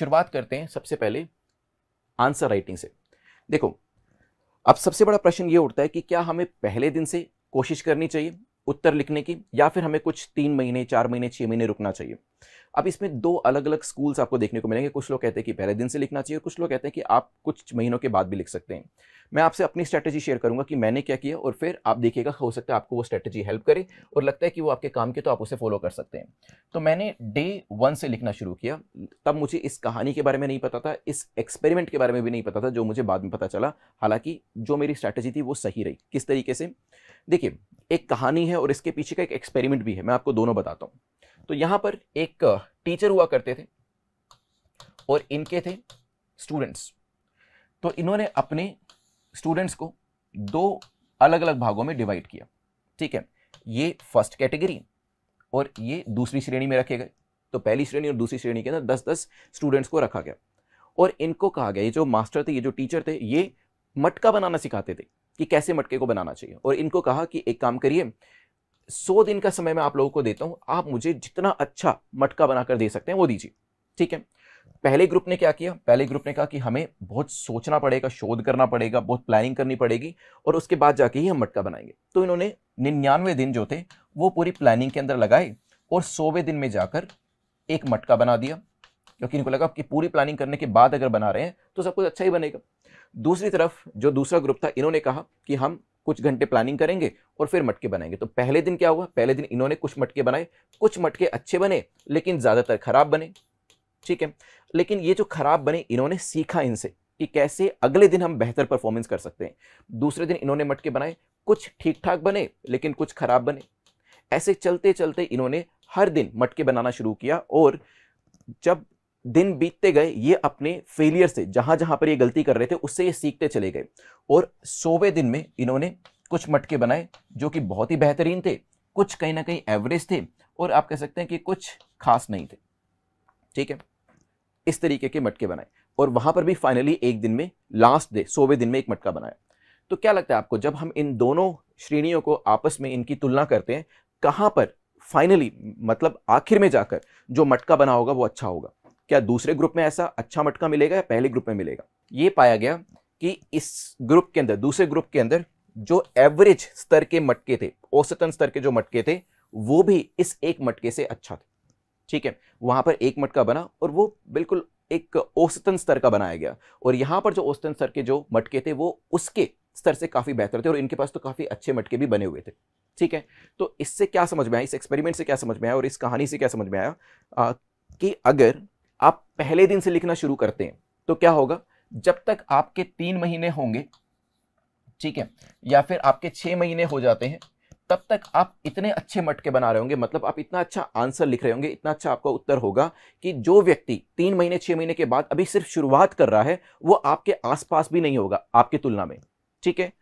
शुरुआत करते हैं सबसे पहले आंसर राइटिंग से देखो अब सबसे बड़ा प्रश्न ये उठता है कि क्या हमें पहले दिन से कोशिश करनी चाहिए उत्तर लिखने की या फिर हमें कुछ तीन महीने चार महीने छः महीने रुकना चाहिए अब इसमें दो अलग अलग स्कूल्स आपको देखने को मिलेंगे कुछ लोग कहते हैं कि पहले दिन से लिखना चाहिए कुछ लोग कहते हैं कि आप कुछ महीनों के बाद भी लिख सकते हैं मैं आपसे अपनी स्ट्रैटेजी शेयर करूंगा कि मैंने क्या किया और फिर आप देखिएगा हो सकता है आपको वो स्ट्रैटेजी हेल्प करे और लगता है कि वो आपके काम के तो आप उसे फॉलो कर सकते हैं तो मैंने डे वन से लिखना शुरू किया तब मुझे इस कहानी के बारे में नहीं पता था इस एक्सपेरिमेंट के बारे में भी नहीं पता था जो मुझे बाद में पता चला हालांकि जो मेरी स्ट्रैटेजी थी वो सही रही किस तरीके से देखिए एक कहानी है और इसके पीछे का एक एक्सपेरिमेंट भी है मैं आपको दोनों बताता हूँ तो यहां पर एक टीचर हुआ करते थे और इनके थे स्टूडेंट्स तो इन्होंने अपने स्टूडेंट्स को दो अलग अलग भागों में डिवाइड किया ठीक है ये फर्स्ट कैटेगरी और ये दूसरी श्रेणी में रखे गए तो पहली श्रेणी और दूसरी श्रेणी के अंदर दस दस स्टूडेंट्स को रखा गया और इनको कहा गया ये जो मास्टर थे ये जो टीचर थे ये मटका बनाना सिखाते थे कि कैसे मटके को बनाना चाहिए और इनको कहा कि एक काम करिए सौ दिन का समय मैं आप लोगों को देता हूँ आप मुझे जितना अच्छा मटका बनाकर दे सकते हैं वो दीजिए ठीक है पहले ग्रुप ने क्या किया पहले ग्रुप ने कहा कि हमें बहुत सोचना पड़ेगा शोध करना पड़ेगा बहुत प्लानिंग करनी पड़ेगी और उसके बाद जाके ही हम मटका बनाएंगे तो इन्होंने निन्यानवे दिन जो थे वो पूरी प्लानिंग के अंदर लगाए और सौवें दिन में जाकर एक मटका बना दिया क्योंकि इनको लगा कि पूरी प्लानिंग करने के बाद अगर बना रहे हैं तो सब कुछ अच्छा ही बनेगा दूसरी तरफ जो दूसरा ग्रुप था इन्होंने कहा कि हम कुछ घंटे प्लानिंग करेंगे और फिर मटके बनाएंगे तो पहले दिन क्या हुआ पहले दिन इन्होंने कुछ मटके बनाए कुछ मटके अच्छे बने लेकिन ज़्यादातर खराब बने ठीक है लेकिन ये जो खराब बने इन्होंने सीखा इनसे कि कैसे अगले दिन हम बेहतर परफॉर्मेंस कर सकते हैं दूसरे दिन इन्होंने मटके बनाए कुछ ठीक ठाक बने लेकिन कुछ खराब बने ऐसे चलते चलते इन्होंने हर दिन मटके बनाना शुरू किया और जब दिन बीतते गए ये अपने फेलियर से जहां जहां पर ये गलती कर रहे थे उससे ये सीखते चले गए और सोवे दिन में इन्होंने कुछ मटके बनाए जो कि बहुत ही बेहतरीन थे कुछ कहीं ना कहीं एवरेज थे और आप कह सकते हैं कि कुछ खास नहीं थे ठीक है इस तरीके के मटके बनाए और वहां पर भी फाइनली एक दिन में लास्ट डे सोवे दिन में एक मटका बनाया तो क्या लगता है आपको जब हम इन दोनों श्रेणियों को आपस में इनकी तुलना करते हैं कहाँ पर फाइनली मतलब आखिर में जाकर जो मटका बना होगा वो अच्छा होगा क्या दूसरे ग्रुप में ऐसा अच्छा मटका मिलेगा या पहले ग्रुप में मिलेगा ये पाया गया कि इस ग्रुप के अंदर दूसरे ग्रुप के अंदर जो एवरेज स्तर के मटके थे औसतन स्तर के जो मटके थे वो भी इस एक मटके से अच्छा थे ठीक है वहां पर एक मटका बना और वो बिल्कुल एक औसतन स्तर का बनाया गया और यहाँ पर जो औसतन स्तर के जो मटके थे वो उसके स्तर से काफ़ी बेहतर थे और इनके पास तो काफ़ी अच्छे मटके भी बने हुए थे ठीक है तो इससे क्या समझ में आया इस एक्सपेरिमेंट से क्या समझ में आया और इस कहानी से क्या समझ में आया आ, कि अगर आप पहले दिन से लिखना शुरू करते हैं तो क्या होगा जब तक आपके तीन महीने होंगे ठीक है या फिर आपके छह महीने हो जाते हैं तब तक आप इतने अच्छे मटके बना रहे होंगे मतलब आप इतना अच्छा आंसर लिख रहे होंगे इतना अच्छा आपका उत्तर होगा कि जो व्यक्ति तीन महीने छह महीने के बाद अभी सिर्फ शुरुआत कर रहा है वो आपके आसपास भी नहीं होगा आपकी तुलना में ठीक है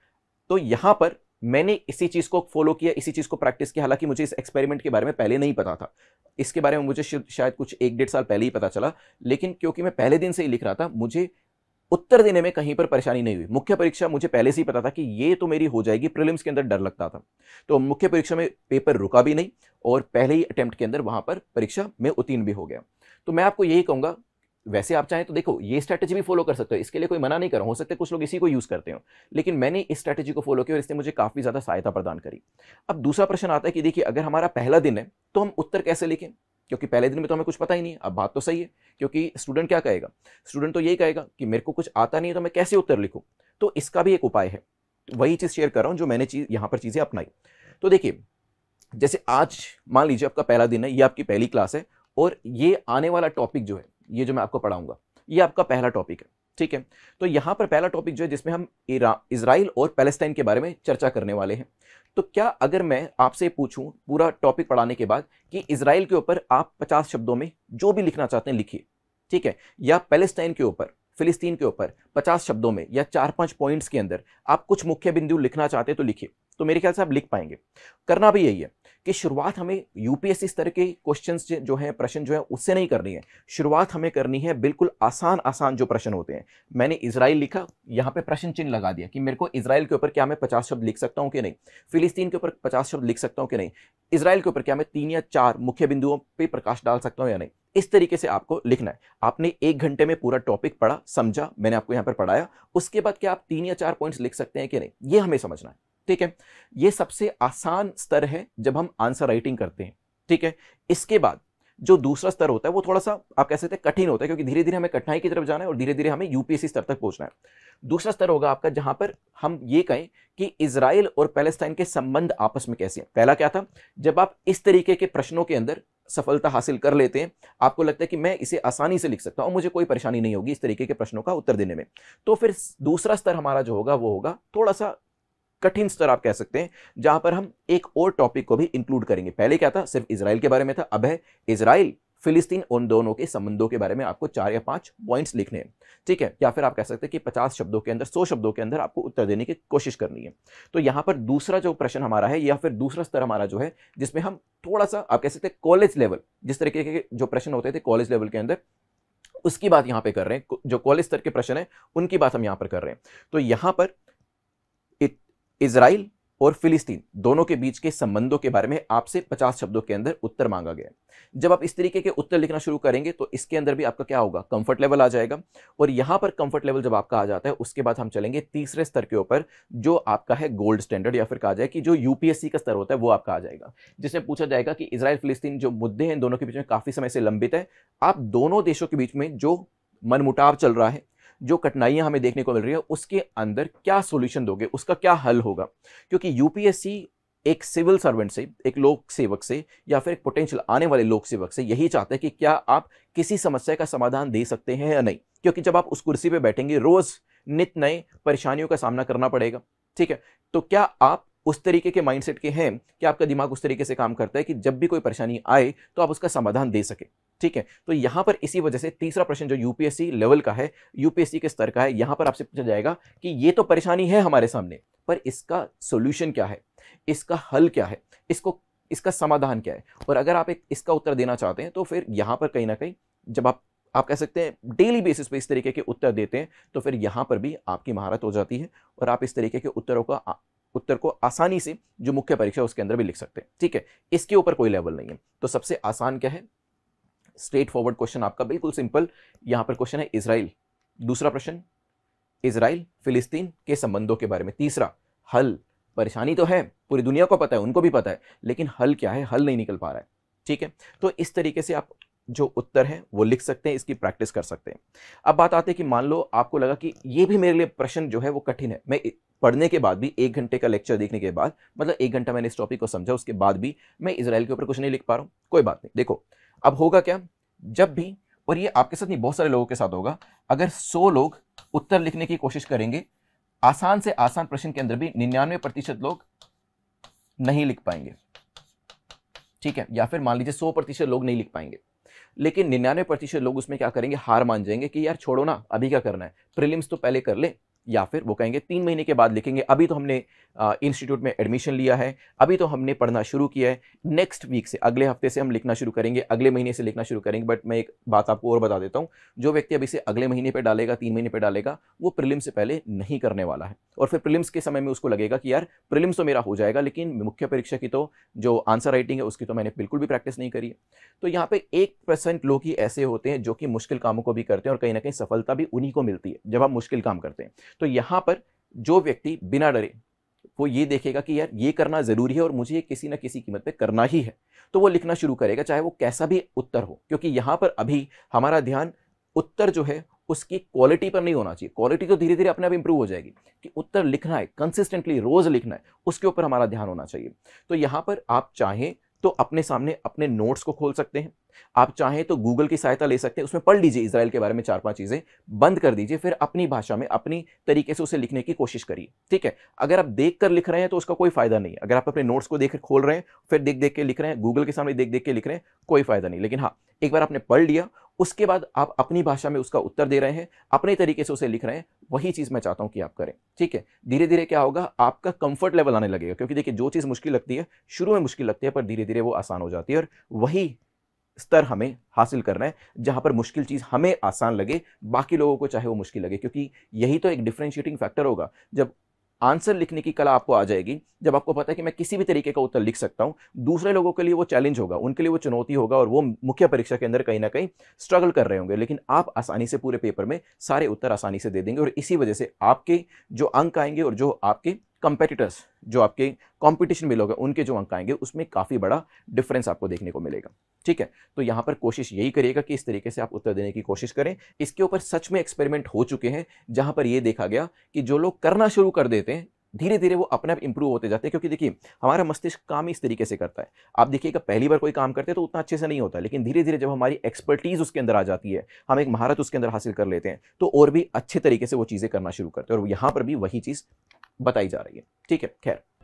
तो यहां पर मैंने इसी चीज़ को फॉलो किया इसी चीज़ को प्रैक्टिस किया हालांकि मुझे इस एक्सपेरिमेंट के बारे में पहले नहीं पता था इसके बारे में मुझे शायद कुछ एक डेढ़ साल पहले ही पता चला लेकिन क्योंकि मैं पहले दिन से ही लिख रहा था मुझे उत्तर देने में कहीं पर परेशानी नहीं हुई मुख्य परीक्षा मुझे पहले से ही पता था कि ये तो मेरी हो जाएगी प्रिलिम्स के अंदर डर लगता था तो मुख्य परीक्षा में पेपर रुका भी नहीं और पहले ही अटैम्प्ट के अंदर वहाँ पर परीक्षा में उत्तीर्ण भी हो गया तो मैं आपको यही कहूँगा वैसे आप चाहें तो देखो ये स्ट्रैटेजी भी फॉलो कर सकते हो इसके लिए कोई मना नहीं कर हो सकता कुछ लोग इसी को यूज़ करते हो लेकिन मैंने इस स्ट्रैटेजी को फॉलो किया और इसने मुझे काफ़ी ज़्यादा सहायता प्रदान करी अब दूसरा प्रश्न आता है कि देखिए अगर हमारा पहला दिन है तो हम उत्तर कैसे लिखें क्योंकि पहले दिन में तो हमें कुछ पता ही नहीं अब बात तो सही है क्योंकि स्टूडेंट क्या कहेगा स्टूडेंट तो यही कहेगा कि मेरे को कुछ आता नहीं है तो मैं कैसे उत्तर लिखूँ तो इसका भी एक उपाय है वही चीज़ शेयर कर रहा हूँ जो मैंने चीज़ यहाँ पर चीज़ें अपनाई तो देखिए जैसे आज मान लीजिए आपका पहला दिन है ये आपकी पहली क्लास है और ये आने वाला टॉपिक जो है ये जो मैं आपको पढ़ाऊंगा ये आपका पहला टॉपिक है ठीक है तो यहाँ पर पहला टॉपिक जो है जिसमें हम इसराइल और पैलेस्टाइन के बारे में चर्चा करने वाले हैं तो क्या अगर मैं आपसे पूछूं पूरा टॉपिक पढ़ाने के बाद कि इसराइल के ऊपर आप 50 शब्दों में जो भी लिखना चाहते हैं लिखिए ठीक है या पैलेस्टाइन के ऊपर फिलिस्तीन के ऊपर 50 शब्दों में या चार पांच पॉइंट्स के अंदर आप कुछ मुख्य बिंदु लिखना चाहते हैं तो लिखिए तो मेरे ख्याल से आप लिख पाएंगे करना भी यही है कि शुरुआत हमें यूपीएससी स्तर के क्वेश्चंस जो हैं प्रश्न जो है उससे नहीं करनी है शुरुआत हमें करनी है बिल्कुल आसान आसान जो प्रश्न होते हैं मैंने इसराइल लिखा यहाँ पे प्रश्न चिन्ह लगा दिया कि मेरे को इसराइल के ऊपर क्या मैं पचास शब्द लिख सकता हूँ कि नहीं फिलिस्तीन के ऊपर पचास शब्द लिख सकता हूँ कि नहीं इसराइल के ऊपर क्या मैं तीन या चार मुख्य बिंदुओं पर प्रकाश डाल सकता हूँ या नहीं इस तरीके से आपको लिखना है आपने एक घंटे में पूरा टॉपिक पढ़ा समझा मैंने आपको यहाँ पर पढ़ाया उसके बाद क्या आप तीन या चार पॉइंट्स लिख सकते हैं कि नहीं ये हमें समझना है ठीक है ये सबसे आसान स्तर है जब हम आंसर राइटिंग करते हैं ठीक है इसके बाद जो दूसरा स्तर होता है वो थोड़ा सा आप कह सकते हैं कठिन होता है क्योंकि धीरे धीरे हमें कठिनाई की तरफ जाना है और धीरे धीरे हमें यूपीएससी स्तर तक पहुंचना है दूसरा स्तर होगा आपका जहां पर हम ये कहें कि इसराइल और पैलेस्टाइन के संबंध आपस में कैसे हैं पहला क्या था जब आप इस तरीके के प्रश्नों के अंदर सफलता हासिल कर लेते हैं आपको लगता है कि मैं इसे आसानी से लिख सकता हूँ मुझे कोई परेशानी नहीं होगी इस तरीके के प्रश्नों का उत्तर देने में तो फिर दूसरा स्तर हमारा जो होगा वो होगा थोड़ा सा कठिन स्तर आप कह सकते हैं जहां पर हम एक और टॉपिक को भी इंक्लूड करेंगे पहले क्या था सिर्फ इसराइल के बारे में था अब है इसराइल फिलिस्तीन उन दोनों के संबंधों के बारे में आपको चार या पांच पॉइंट्स लिखने हैं ठीक है या फिर आप कह सकते हैं कि पचास शब्दों के अंदर सौ शब्दों के अंदर आपको उत्तर देने की कोशिश करनी है तो यहाँ पर दूसरा जो प्रश्न हमारा है या फिर दूसरा स्तर हमारा जो है जिसमें हम थोड़ा सा आप कह सकते हैं कॉलेज लेवल जिस तरीके के जो प्रश्न होते थे कॉलेज लेवल के अंदर उसकी बात यहाँ पे कर रहे हैं जो कॉलेज स्तर के प्रश्न है उनकी बात हम यहाँ पर कर रहे हैं तो यहाँ पर इसराइल और फिलिस्तीन दोनों के बीच के संबंधों के बारे में आपसे 50 शब्दों के अंदर उत्तर मांगा गया है जब आप इस तरीके के उत्तर लिखना शुरू करेंगे तो इसके अंदर भी आपका क्या होगा कंफर्ट लेवल आ जाएगा और यहां पर कंफर्ट लेवल जब आपका आ जाता है उसके बाद हम चलेंगे तीसरे स्तर के ऊपर जो आपका है गोल्ड स्टैंडर्ड या फिर कहा जाए कि जो यूपीएससी का स्तर होता है वो आपका आ जाएगा जिसमें पूछा जाएगा कि इसराइल फिलिस्तीन जो मुद्दे हैं दोनों के बीच में काफ़ी समय से लंबित है आप दोनों देशों के बीच में जो मनमुटाव चल रहा है जो कठिनाइयां हमें देखने को मिल रही है उसके अंदर क्या सोल्यूशन दोगे उसका क्या हल होगा क्योंकि यूपीएससी एक सिविल सर्वेंट से एक लोक सेवक से या फिर एक पोटेंशियल आने वाले लोक सेवक से यही चाहता है कि क्या आप किसी समस्या का समाधान दे सकते हैं या नहीं क्योंकि जब आप उस कुर्सी पर बैठेंगे रोज़ नित नए परेशानियों का सामना करना पड़ेगा ठीक है तो क्या आप उस तरीके के माइंडसेट के हैं कि आपका दिमाग उस तरीके से काम करता है कि जब भी कोई परेशानी आए तो आप उसका समाधान दे सके ठीक है तो यहाँ पर इसी वजह से तीसरा प्रश्न जो यूपीएससी लेवल का है यूपीएससी के स्तर का है यहाँ पर आपसे पूछा जाएगा कि ये तो परेशानी है हमारे सामने पर इसका सोल्यूशन क्या है इसका हल क्या है इसको इसका समाधान क्या है और अगर आप एक इसका उत्तर देना चाहते हैं तो फिर यहाँ पर कहीं ना कहीं जब आप आप कह सकते हैं डेली बेसिस पे इस तरीके के उत्तर देते हैं तो फिर यहाँ पर भी आपकी महारत हो जाती है और आप इस तरीके के उत्तरों का उत्तर को आसानी से जो मुख्य परीक्षा उसके अंदर भी लिख सकते हैं ठीक है इसके ऊपर कोई लेवल नहीं है तो सबसे आसान क्या है स्ट्रेट फॉरवर्ड क्वेश्चन आपका बिल्कुल सिंपल यहाँ पर क्वेश्चन है इसराइल दूसरा प्रश्न इसराइल फिलिस्तीन के संबंधों के बारे में तीसरा हल परेशानी तो है पूरी दुनिया को पता है उनको भी पता है लेकिन हल क्या है हल नहीं निकल पा रहा है ठीक है तो इस तरीके से आप जो उत्तर है वो लिख सकते हैं इसकी प्रैक्टिस कर सकते हैं अब बात आती है कि मान लो आपको लगा कि ये भी मेरे लिए प्रश्न जो है वो कठिन है मैं पढ़ने के बाद भी एक घंटे का लेक्चर देखने के बाद मतलब एक घंटा मैंने इस टॉपिक को समझा उसके बाद भी मैं इसराइल के ऊपर कुछ नहीं लिख पा रहा हूँ कोई बात नहीं देखो अब होगा क्या जब भी और ये आपके साथ नहीं बहुत सारे लोगों के साथ होगा अगर 100 लोग उत्तर लिखने की कोशिश करेंगे आसान से आसान प्रश्न के अंदर भी निन्यानवे प्रतिशत लोग नहीं लिख पाएंगे ठीक है या फिर मान लीजिए सौ प्रतिशत लोग नहीं लिख पाएंगे लेकिन निन्यानवे प्रतिशत लोग उसमें क्या करेंगे हार मान जाएंगे कि यार छोड़ो ना अभी क्या करना है प्रिलिम्स तो पहले कर ले या फिर वो कहेंगे तीन महीने के बाद लिखेंगे अभी तो हमने इंस्टीट्यूट में एडमिशन लिया है अभी तो हमने पढ़ना शुरू किया है नेक्स्ट वीक से अगले हफ्ते से हम लिखना शुरू करेंगे अगले महीने से लिखना शुरू करेंगे बट मैं एक बात आपको और बता देता हूँ जो व्यक्ति अभी से अगले महीने पर डालेगा तीन महीने पर डालेगा वो प्रिलिम्स से पहले नहीं करने वाला है और फिर प्रिलिम्स के समय में उसको लगेगा कि यार प्रिलिम्स तो मेरा हो जाएगा लेकिन मुख्य परीक्षा की तो जो आंसर राइटिंग है उसकी तो मैंने बिल्कुल भी प्रैक्टिस नहीं करी है तो यहाँ पर एक परसेंट लोग ही ऐसे होते हैं जो कि मुश्किल कामों को भी करते हैं और कहीं ना कहीं सफलता भी उन्हीं को मिलती है जब आप मुश्किल काम करते हैं तो यहाँ पर जो व्यक्ति बिना डरे वो ये देखेगा कि यार ये करना ज़रूरी है और मुझे किसी ना किसी कीमत पे करना ही है तो वो लिखना शुरू करेगा चाहे वो कैसा भी उत्तर हो क्योंकि यहाँ पर अभी हमारा ध्यान उत्तर जो है उसकी क्वालिटी पर नहीं होना चाहिए क्वालिटी तो धीरे धीरे अपने आप इंप्रूव हो जाएगी कि उत्तर लिखना है कंसिस्टेंटली रोज़ लिखना है उसके ऊपर हमारा ध्यान होना चाहिए तो यहाँ पर आप चाहें तो अपने सामने अपने नोट्स को खोल सकते हैं आप चाहें तो गूगल की सहायता ले सकते हैं उसमें पढ़ लीजिए इसराइल के बारे में चार पांच चीज़ें बंद कर दीजिए फिर अपनी भाषा में अपनी तरीके से उसे लिखने की कोशिश करिए ठीक है अगर आप देख कर लिख रहे हैं तो उसका कोई फायदा नहीं अगर आप अपने नोट्स को देख खोल रहे हैं फिर देख देख के लिख रहे हैं गूगल के सामने देख देख के लिख रहे हैं कोई फायदा नहीं लेकिन हाँ एक बार आपने पढ़ लिया उसके बाद आप अपनी भाषा में उसका उत्तर दे रहे हैं अपने तरीके से उसे लिख रहे हैं वही चीज़ मैं चाहता हूँ कि आप करें ठीक है धीरे धीरे क्या होगा आपका कंफर्ट लेवल आने लगेगा क्योंकि देखिए जो चीज़ मुश्किल लगती है शुरू में मुश्किल लगती है पर धीरे धीरे वो आसान हो जाती है और वही स्तर हमें हासिल करना है जहाँ पर मुश्किल चीज़ हमें आसान लगे बाकी लोगों को चाहे वो मुश्किल लगे क्योंकि यही तो एक डिफ्रेंशिएटिंग फैक्टर होगा जब आंसर लिखने की कला आपको आ जाएगी जब आपको पता है कि मैं किसी भी तरीके का उत्तर लिख सकता हूँ दूसरे लोगों के लिए वो चैलेंज होगा उनके लिए वो चुनौती होगा और वो मुख्य परीक्षा के अंदर कहीं ना कहीं स्ट्रगल कर रहे होंगे लेकिन आप आसानी से पूरे पेपर में सारे उत्तर आसानी से दे देंगे और इसी वजह से आपके जो अंक आएंगे और जो आपके कंपेटिटर्स जो आपके कंपटीशन में लोग हैं उनके जो अंक आएंगे उसमें काफ़ी बड़ा डिफरेंस आपको देखने को मिलेगा ठीक है तो यहाँ पर कोशिश यही करिएगा कि इस तरीके से आप उत्तर देने की कोशिश करें इसके ऊपर सच में एक्सपेरिमेंट हो चुके हैं जहाँ पर ये देखा गया कि जो लोग करना शुरू कर देते हैं धीरे धीरे वो अपने आप इंप्रूव होते जाते हैं क्योंकि देखिए हमारा मस्तिष्क काम इस तरीके से करता है आप देखिएगा पहली बार कोई काम करते हैं तो उतना अच्छे से नहीं होता लेकिन धीरे धीरे जब हमारी एक्सपर्टीज़ उसके अंदर आ जाती है हम एक महारत उसके अंदर हासिल कर लेते हैं तो और भी अच्छे तरीके से वो चीज़ें करना शुरू करते हैं और यहाँ पर भी वही चीज़ बताई जा रही है ठीक है खैर